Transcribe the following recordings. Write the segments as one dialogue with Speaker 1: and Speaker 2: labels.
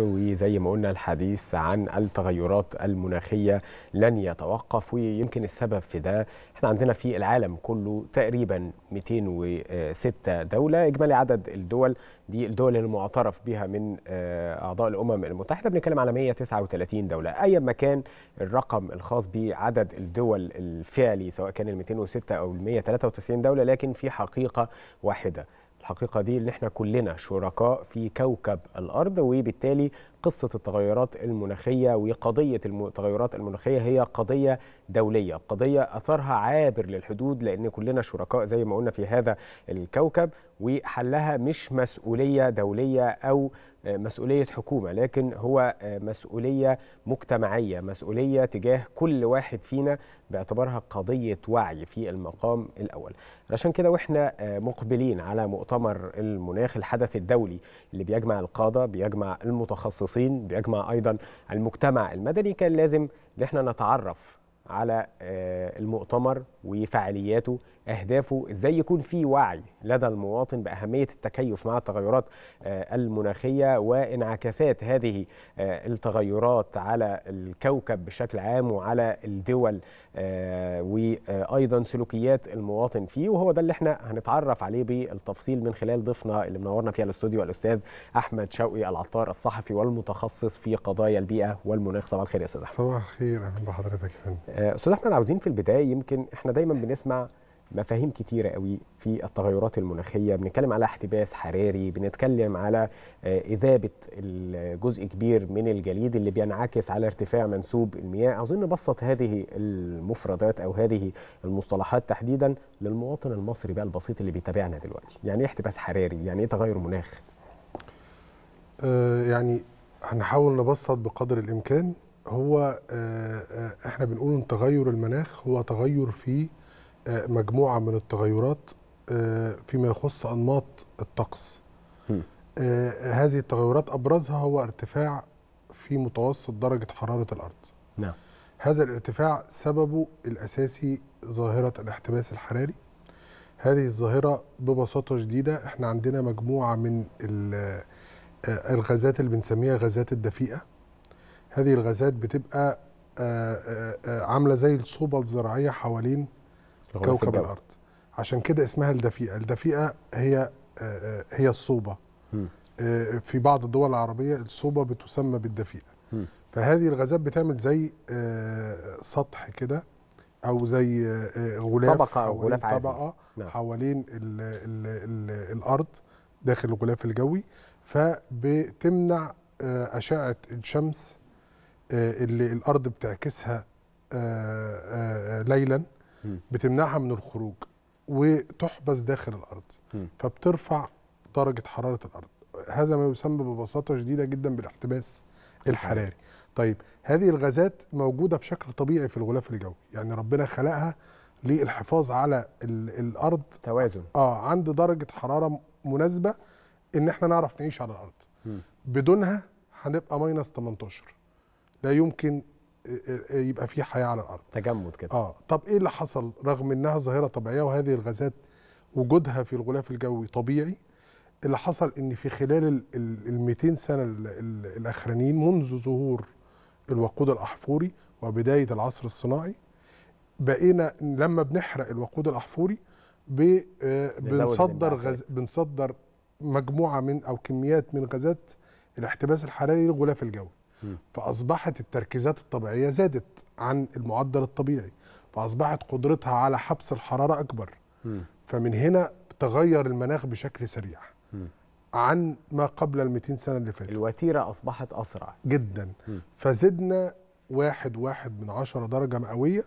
Speaker 1: وزي ما قلنا الحديث عن التغيرات المناخية لن يتوقف ويمكن السبب في ده احنا عندنا في العالم كله تقريبا 206 دولة إجمالي عدد الدول دي الدول المعترف بها من آه، أعضاء الأمم المتحدة بنتكلم على 139 دولة أي مكان الرقم الخاص بعدد الدول الفعلي سواء كان ال 206 أو ال 193 دولة لكن في حقيقة واحدة الحقيقه دي ان احنا كلنا شركاء في كوكب الارض وبالتالي قصه التغيرات المناخيه وقضيه التغيرات المناخيه هي قضيه دوليه، قضيه اثرها عابر للحدود لان كلنا شركاء زي ما قلنا في هذا الكوكب وحلها مش مسؤوليه دوليه او آه، مسؤولية حكومة لكن هو آه، مسؤولية مجتمعية مسؤولية تجاه كل واحد فينا باعتبارها قضية وعي في المقام الأول عشان كده وإحنا آه، مقبلين على مؤتمر المناخ الحدث الدولي اللي بيجمع القادة بيجمع المتخصصين بيجمع أيضا المجتمع المدني كان لازم إن إحنا نتعرف على المؤتمر وفعالياته اهدافه ازاي يكون في وعي لدى المواطن باهميه التكيف مع التغيرات آه، المناخيه وانعكاسات هذه آه، التغيرات على الكوكب بشكل عام وعلى الدول آه، وايضا سلوكيات المواطن فيه وهو ده اللي احنا هنتعرف عليه بالتفصيل من خلال ضيفنا اللي منورنا فيها الاستوديو الاستاذ احمد شوقي العطار الصحفي والمتخصص في قضايا البيئه والمناخ صباح الخير يا استاذ احمد
Speaker 2: صباح الخير اهلا بحضرتك
Speaker 1: يا فندم استاذ احمد عاوزين في البدايه يمكن احنا دايما بنسمع مفاهيم كتيره قوي في التغيرات المناخيه بنتكلم على احتباس حراري بنتكلم على آه، اذابه جزء كبير من الجليد اللي بينعكس على ارتفاع منسوب المياه عاوزين نبسط هذه المفردات او هذه المصطلحات تحديدا للمواطن المصري بقى البسيط اللي بيتابعنا دلوقتي يعني ايه احتباس حراري يعني ايه تغير مناخ
Speaker 2: آه، يعني هنحاول نبسط بقدر الامكان هو آه، احنا بنقول ان تغير المناخ هو تغير في آه، مجموعه من التغيرات آه، فيما يخص انماط الطقس آه، هذه التغيرات ابرزها هو ارتفاع في متوسط درجه حراره الارض نعم هذا الارتفاع سببه الاساسي ظاهره الاحتباس الحراري هذه الظاهره ببساطه شديده احنا عندنا مجموعه من الغازات اللي بنسميها غازات الدفيئه هذه الغازات بتبقى عامله زي الصوبه الزراعيه حوالين كوكب الارض عشان كده اسمها الدفيئه الدفيئه هي آه، هي الصوبه آه، في بعض الدول العربيه الصوبه بتسمى بالدفيئه فهذه الغازات بتعمل زي آه، سطح كده او زي غلاف طبقه او غلاف عازل طبقه نعم. حوالين الـ الـ الـ الارض داخل الغلاف الجوي فبتمنع اشعه الشمس اللي الارض بتعكسها ليلا بتمنعها من الخروج وتحبس داخل الارض فبترفع درجه حراره الارض هذا ما يسمى ببساطه شديده جدا بالاحتباس الحراري طيب هذه الغازات موجوده بشكل طبيعي في الغلاف الجوي يعني ربنا خلقها للحفاظ على الارض توازن اه عند درجه حراره مناسبه ان احنا نعرف نعيش على الارض م. بدونها هنبقى ماينس 18 لا يمكن آه، آه، يبقى في حياه على الارض تجمد كده اه طب ايه اللي حصل رغم انها ظاهره طبيعيه وهذه الغازات وجودها في الغلاف الجوي طبيعي اللي حصل ان في خلال ال 200 سنه الاخرانيين منذ ظهور الوقود الاحفوري وبدايه العصر الصناعي بقينا لما بنحرق الوقود الاحفوري آه، بنصدر غز... بنصدر مجموعه من او كميات من غازات الاحتباس الحراري للغلاف الجوي فاصبحت التركيزات الطبيعيه زادت عن المعدل الطبيعي فاصبحت قدرتها على حبس الحراره اكبر فمن هنا تغير المناخ بشكل سريع عن ما قبل ال 200 سنه اللي فاتت الوتيره اصبحت اسرع جدا فزدنا واحد واحد من عشرة درجه مئويه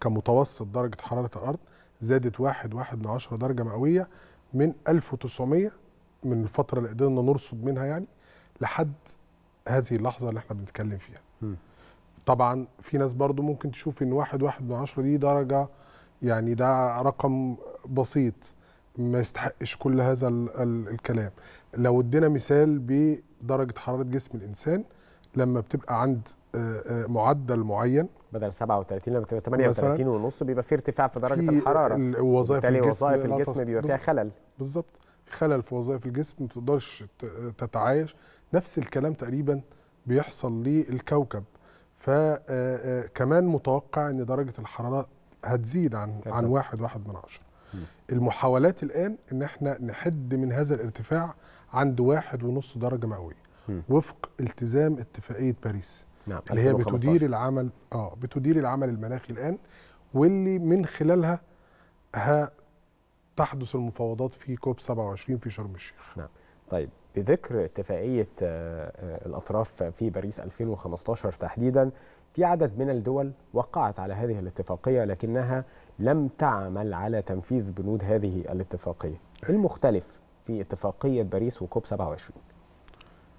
Speaker 2: كمتوسط درجه حراره الارض زادت واحد واحد من عشرة درجه مئويه من 1900 من الفتره اللي قدرنا نرصد منها يعني لحد هذه اللحظه اللي احنا بنتكلم فيها م. طبعا في ناس برضو ممكن تشوف ان واحد واحد من عشرة دي درجه يعني ده رقم بسيط ما يستحقش كل هذا الـ الـ الكلام لو ادينا مثال بدرجه حراره جسم الانسان لما بتبقى عند آه، آه، معدل معين بدل 37 لما بتبقى 38
Speaker 1: ونص بيبقى في ارتفاع في درجه في الحراره وظائف الجسم وظائف الجسم بيبقى فيها خلل
Speaker 2: بالظبط خلل في وظائف الجسم ما بتقدرش تتعايش نفس الكلام تقريبا بيحصل للكوكب فكمان آه، آه، متوقع ان درجه الحراره هتزيد عن عن واحد واحد من عشر المحاولات الان ان احنا نحد من هذا الارتفاع عند واحد ونص درجه مئويه وفق التزام اتفاقيه باريس نعم. اللي هي بتدير العمل اه بتدير العمل المناخي الان واللي من خلالها تحدث المفاوضات في كوب 27 في شرم الشيخ
Speaker 1: نعم طيب بذكر اتفاقية آه، آه، الأطراف في باريس 2015 تحديدا في عدد من الدول وقعت على هذه الاتفاقية لكنها لم تعمل على تنفيذ بنود هذه الاتفاقية إيه المختلف في اتفاقية باريس وكوب 27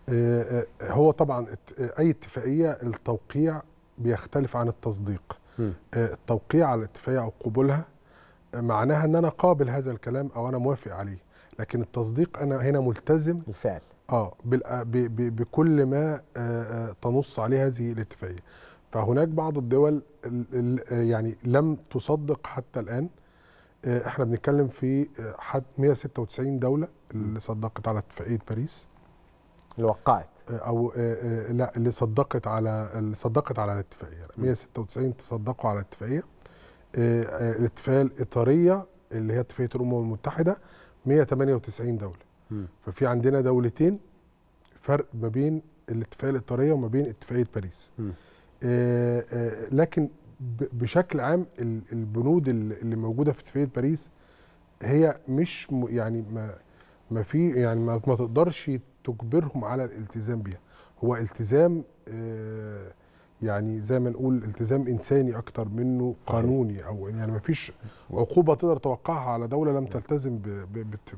Speaker 2: آه، هو طبعا أي اتفاقية التوقيع بيختلف عن التصديق التوقيع على الاتفاقية أو قبولها معناها أن أنا قابل هذا الكلام أو أنا موافق عليه لكن التصديق انا هنا ملتزم بالفعل اه بكل ما آه، آه، تنص عليه هذه الاتفاقيه فهناك بعض الدول يعني لم تصدق حتى الان آه، احنا بنتكلم في 196 دوله اللي صدقت على اتفاقيه باريس اللي وقعت او لا اللي صدقت على اللي صدقت على الاتفاقيه 196 تصدقوا على الاتفاقيه الاتفاقيه الاطاريه اللي هي اتفاقيه الامم المتحده 198 دوله ففي عندنا دولتين فرق ما بين الاتفاقيه الاطاريه وما بين اتفاقيه باريس آآ آآ آه، آه، لكن بشكل عام البنود اللي موجوده في اتفاقيه باريس هي مش يعني ما ما في يعني ما, ما تقدرش تجبرهم على الالتزام بيها هو التزام آآ آه، يعني زي ما نقول التزام انساني اكتر منه صحيح. قانوني او يعني ما فيش عقوبه تقدر توقعها على دوله لم نعم. تلتزم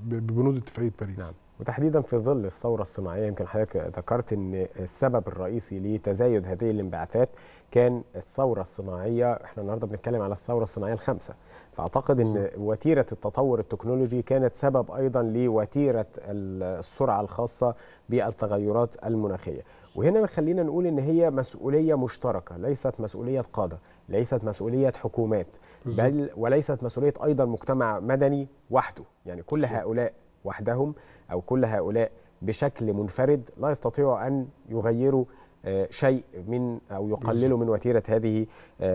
Speaker 2: ببنود اتفاقيه باريس نعم.
Speaker 1: وتحديدا في ظل الثوره الصناعيه يمكن حضرتك ذكرت ان السبب الرئيسي لتزايد هذه الانبعاثات كان الثوره الصناعيه احنا النهارده بنتكلم على الثوره الصناعيه الخامسه فاعتقد ان وتيره التطور التكنولوجي كانت سبب ايضا لوتيره السرعه الخاصه بالتغيرات المناخيه وهنا خلينا نقول ان هي مسؤوليه مشتركه ليست مسؤوليه قاده ليست مسؤوليه حكومات بل وليست مسؤوليه ايضا مجتمع مدني وحده يعني كل هؤلاء وحدهم او كل هؤلاء بشكل منفرد لا يستطيعوا ان يغيروا آه، شيء من او يقللوا من وتيره هذه آه،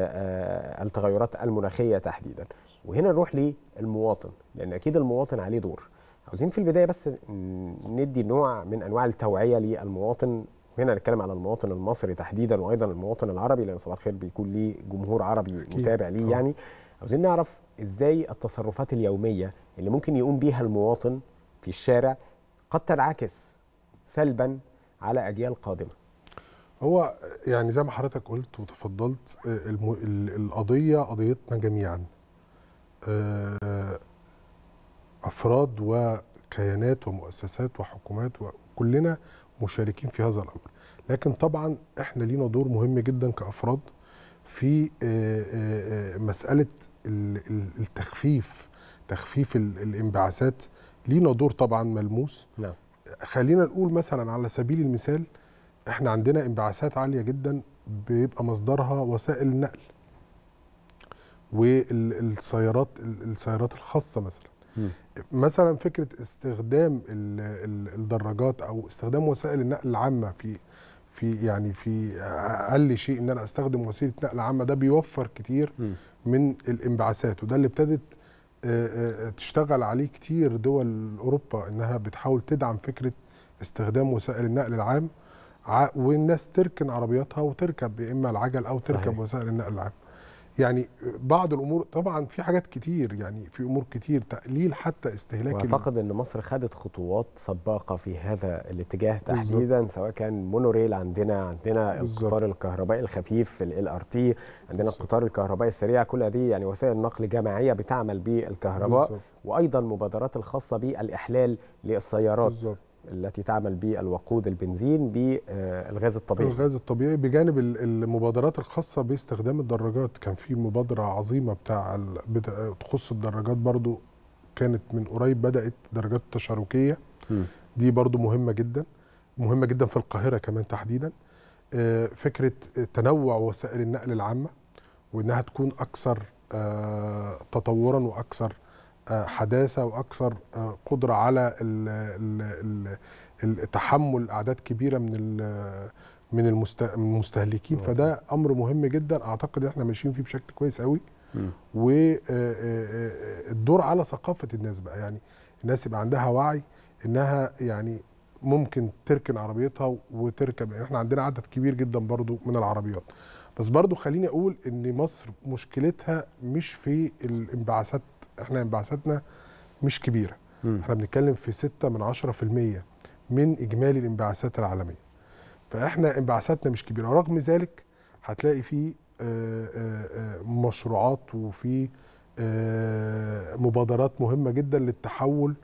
Speaker 1: آه، التغيرات المناخيه تحديدا وهنا نروح للمواطن لان اكيد المواطن عليه دور عاوزين في البدايه بس ندي نوع من انواع التوعيه للمواطن وهنا نتكلم على المواطن المصري تحديدا وايضا المواطن العربي لان صباح الخير بيكون ليه جمهور عربي متابع ليه أه. يعني عاوزين نعرف ازاي التصرفات اليوميه اللي ممكن يقوم بيها المواطن في الشارع قد تنعكس سلبا على اجيال قادمه
Speaker 2: هو يعني زي ما حضرتك قلت وتفضلت آه، القضيه قضيتنا جميعا آه، افراد وكيانات ومؤسسات وحكومات وكلنا مشاركين في هذا الامر لكن طبعا احنا لينا دور مهم جدا كافراد في آه، آه، آه، مساله التخفيف تخفيف الانبعاثات لينا دور طبعا ملموس نعم. خلينا نقول مثلا على سبيل المثال احنا عندنا انبعاثات عاليه جدا بيبقى مصدرها وسائل النقل والسيارات السيارات الخاصه مثلا مثلا فكره استخدام الدراجات او استخدام وسائل النقل العامه في في يعني في اقل شيء ان انا استخدم وسيله نقل عامه ده بيوفر كتير من الانبعاثات وده اللي ابتدت آه، آه، تشتغل عليه كتير دول اوروبا انها بتحاول تدعم فكره استخدام وسائل النقل العام والناس تركن عربياتها وتركب يا اما العجل او تركب صحيح. وسائل النقل العام يعني
Speaker 1: بعض الامور طبعا في حاجات كتير يعني في امور كتير تقليل حتى استهلاك اعتقد ان مصر خدت خطوات سباقه في هذا الاتجاه تحديدا بالزبط. سواء كان مونوريل عندنا عندنا القطار الكهربائي الخفيف ال ار تي عندنا القطار الكهربائي السريع كل هذه يعني وسائل نقل جماعيه بتعمل بالكهرباء وايضا المبادرات الخاصه بالاحلال للسيارات بالزبط. التي تعمل بالوقود البنزين بالغاز الطبيعي الغاز
Speaker 2: الطبيعي بجانب المبادرات الخاصه باستخدام الدراجات كان في مبادره عظيمه بتاع تخص الدراجات برضو كانت من قريب بدات درجات تشاركيه دي برضو مهمه جدا مهمه جدا في القاهره كمان تحديدا آه، فكره تنوع وسائل النقل العامه وانها تكون اكثر آه، تطورا واكثر حداثه واكثر آه، قدره على تحمل اعداد كبيره من من المستهلكين آه، فده امر مهم جدا اعتقد احنا ماشيين فيه بشكل كويس قوي والدور آه، على ثقافه الناس بقى يعني الناس يبقى عندها وعي انها يعني ممكن تركن عربيتها وتركب يعني احنا عندنا عدد كبير جدا برضو من العربيات بس برضو خليني اقول ان مصر مشكلتها مش في الانبعاثات احنا انبعاثاتنا مش كبيره احنا بنتكلم في 6 من 10% من اجمالي الانبعاثات العالميه فاحنا انبعاثاتنا مش كبيره ورغم ذلك هتلاقي في آه، آه، آه، مشروعات وفي مبادرات مهمه جدا للتحول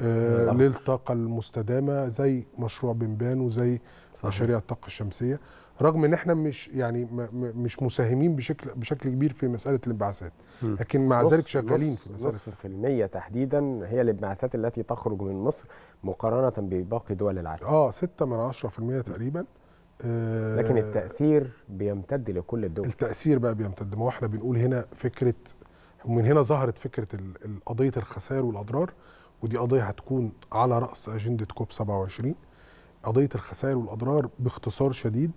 Speaker 2: للطاقه المستدامه زي مشروع بنبان وزي صحيح. مشاريع الطاقه الشمسيه رغم ان احنا مش يعني مش مساهمين بشكل بشكل كبير في مساله الانبعاثات لكن مع ذلك شغالين في مساله نصف
Speaker 1: في المية تحديدا هي الانبعاثات التي تخرج من مصر مقارنه بباقي دول العالم اه 6 من 10% تقريبا
Speaker 2: آه، لكن
Speaker 1: التاثير بيمتد لكل الدول التاثير
Speaker 2: بقى بيمتد ما احنا بنقول هنا فكره ومن هنا ظهرت فكره قضيه الخسائر والاضرار ودي قضيه هتكون على راس اجنده كوب 27 قضيه الخسائر والاضرار باختصار شديد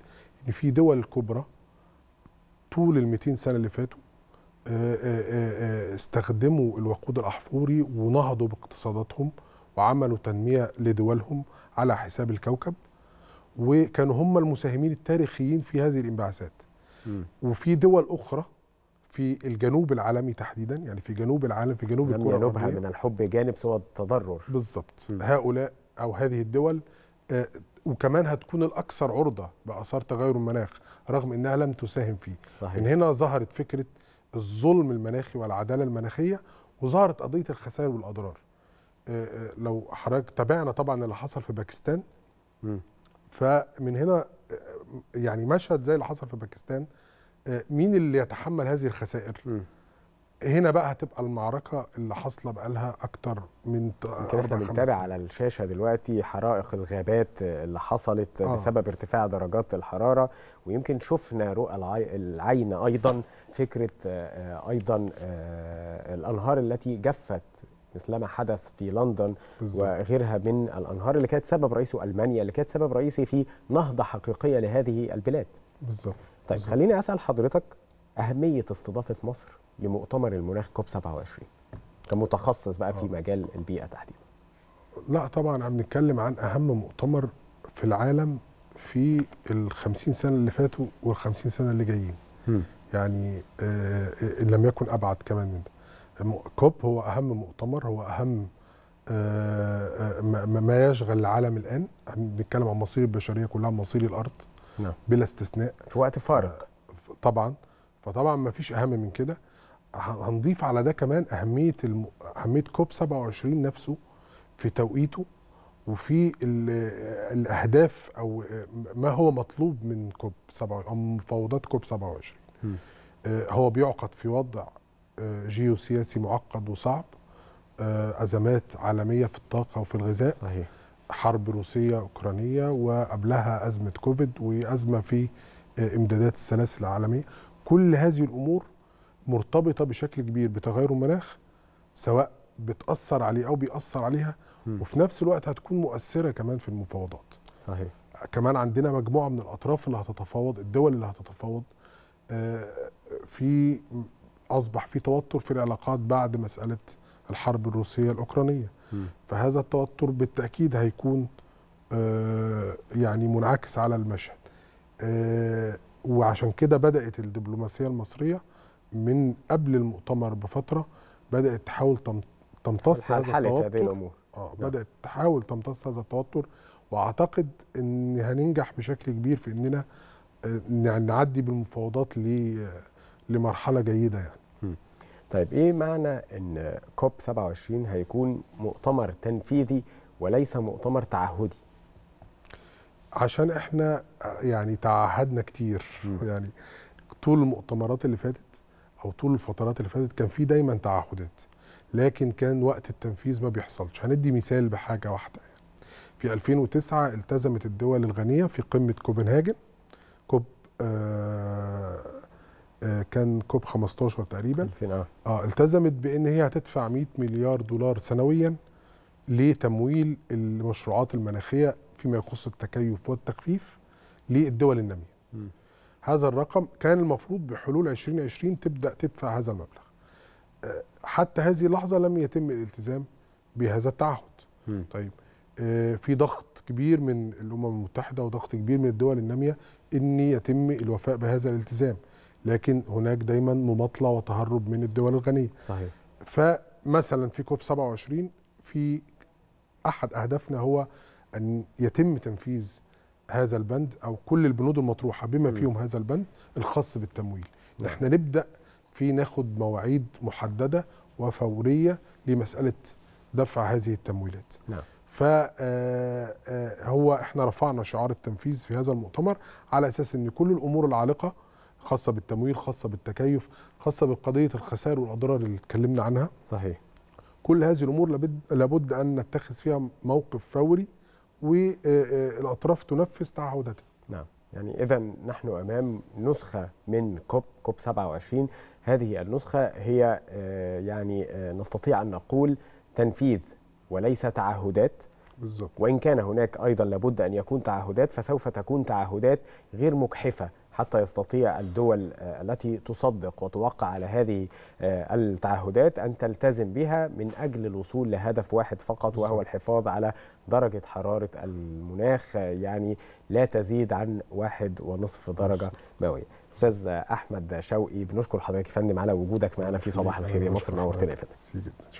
Speaker 2: ان يعني في دول كبرى طول ال 200 سنه اللي فاتوا آه، آه، آه، استخدموا الوقود الاحفوري ونهضوا باقتصاداتهم وعملوا تنميه لدولهم على حساب الكوكب وكانوا هم المساهمين التاريخيين في هذه الانبعاثات وفي دول اخرى في الجنوب العالمي تحديدا يعني في جنوب العالم في جنوب الكره جنوبها من
Speaker 1: الحب جانب سوى التضرر
Speaker 2: بالظبط هؤلاء او هذه الدول وكمان هتكون الاكثر عرضه باثار تغير المناخ رغم انها لم تساهم فيه صحيح. من هنا ظهرت فكره الظلم المناخي والعداله المناخيه وظهرت قضيه الخسائر والاضرار آه، آه، لو حضرتك تابعنا طبعا اللي حصل في باكستان م. فمن هنا آه، يعني مشهد زي اللي حصل في باكستان مين اللي يتحمل هذه الخسائر م. هنا بقى هتبقى المعركه اللي حاصله بقالها اكتر من احنا بنتابع على
Speaker 1: الشاشه دلوقتي حرائق الغابات اللي حصلت آه. بسبب ارتفاع درجات الحراره ويمكن شفنا رؤى العين ايضا فكره آه، آه، ايضا آه، الانهار التي جفت مثلما حدث في لندن بالزبط. وغيرها من الانهار اللي كانت سبب رئيسه المانيا اللي كانت سبب رئيسي في نهضه حقيقيه لهذه البلاد بالظبط طيب بالزبط. خليني اسال حضرتك اهميه استضافه مصر لمؤتمر المناخ كوب 27 كمتخصص بقى في آه. مجال البيئه تحديدا
Speaker 2: لا طبعا احنا بنتكلم عن اهم مؤتمر في العالم في ال 50 سنه اللي فاتوا وال 50 سنه اللي جايين م. يعني آه ان لم يكن ابعد كمان من كوب هو اهم مؤتمر هو اهم آه, آه، ما يشغل العالم الان بنتكلم عن مصير البشريه كلها مصير الارض نعم. بلا استثناء في وقت فارق آه، طبعا فطبعا ما فيش اهم من كده هنضيف على ده كمان اهميه الم... اهميه كوب 27 نفسه في توقيته وفي ال... الاهداف او ما هو مطلوب من كوب 27 او مفاوضات كوب 27 آه هو بيعقد في وضع آه، جيوسياسي معقد وصعب آه، ازمات عالميه في الطاقه وفي الغذاء صحيح حرب روسيه اوكرانيه وقبلها ازمه كوفيد وازمه في آه، امدادات السلاسل العالميه كل هذه الامور مرتبطه بشكل كبير بتغير المناخ سواء بتاثر عليه او بيأثر عليها م. وفي نفس الوقت هتكون مؤثره كمان في المفاوضات. صحيح. كمان عندنا مجموعه من الاطراف اللي هتتفاوض، الدول اللي هتتفاوض آه، في اصبح في توتر في العلاقات بعد مساله الحرب الروسيه الاوكرانيه. م. فهذا التوتر بالتاكيد هيكون آه، يعني منعكس على المشهد. آه، وعشان كده بدات الدبلوماسيه المصريه من قبل المؤتمر بفتره بدات تحاول تمتص هذا التوتر هذه الامور اه نعم. بدات تحاول تمتص هذا التوتر واعتقد ان هننجح بشكل كبير في اننا آه، نعدي بالمفاوضات لمرحله جيده
Speaker 1: يعني طيب ايه معنى ان كوب 27 هيكون مؤتمر تنفيذي وليس مؤتمر تعهدي عشان احنا
Speaker 2: آه، يعني تعهدنا كتير م. يعني طول المؤتمرات اللي فاتت او طول الفترات اللي فاتت كان في دايما تعهدات لكن كان وقت التنفيذ ما بيحصلش هندي مثال بحاجه واحده يعني. في 2009 التزمت الدول الغنيه في قمه كوبنهاجن كوب آه آه كان كوب 15 تقريبا 2000 آه. اه التزمت بان هي هتدفع 100 مليار دولار سنويا لتمويل المشروعات المناخيه فيما يخص التكيف والتخفيف للدول الناميه هذا الرقم كان المفروض بحلول 2020 تبدا تدفع هذا المبلغ آه، حتى هذه اللحظه لم يتم الالتزام بهذا التعهد م. طيب آه، في ضغط كبير من الامم المتحده وضغط كبير من الدول الناميه ان يتم الوفاء بهذا الالتزام لكن هناك دايما مماطله وتهرب من الدول الغنيه صحيح فمثلا في كوب 27 في احد اهدافنا هو ان يتم تنفيذ هذا البند او كل البنود المطروحه بما فيهم هذا البند الخاص بالتمويل نعم. احنا نبدا في ناخد مواعيد محدده وفوريه لمساله دفع هذه التمويلات نعم. آه، آه، هو احنا رفعنا شعار التنفيذ في هذا المؤتمر على اساس ان كل الامور العالقه خاصه بالتمويل خاصه بالتكيف خاصه بقضيه الخسائر والاضرار اللي اتكلمنا عنها صحيح كل هذه الامور لابد, لابد ان نتخذ فيها موقف فوري والاطراف تنفذ تعهداتها.
Speaker 1: نعم يعني اذا نحن امام نسخه من كوب كوب 27 هذه النسخه هي آه، يعني آه، نستطيع ان نقول تنفيذ وليس تعهدات بالظبط وان كان هناك ايضا لابد ان يكون تعهدات فسوف تكون تعهدات غير مجحفه حتى يستطيع الدول آه، التي تصدق وتوقع على هذه آه، التعهدات أن تلتزم بها من أجل الوصول لهدف واحد فقط وهو الحفاظ على درجة حرارة المناخ يعني لا تزيد عن واحد ونصف درجة مئوية أستاذ أحمد شوقي بنشكر حضرتك يا فندم على وجودك معنا في صباح الخير يا مصر نورتنا يا فندم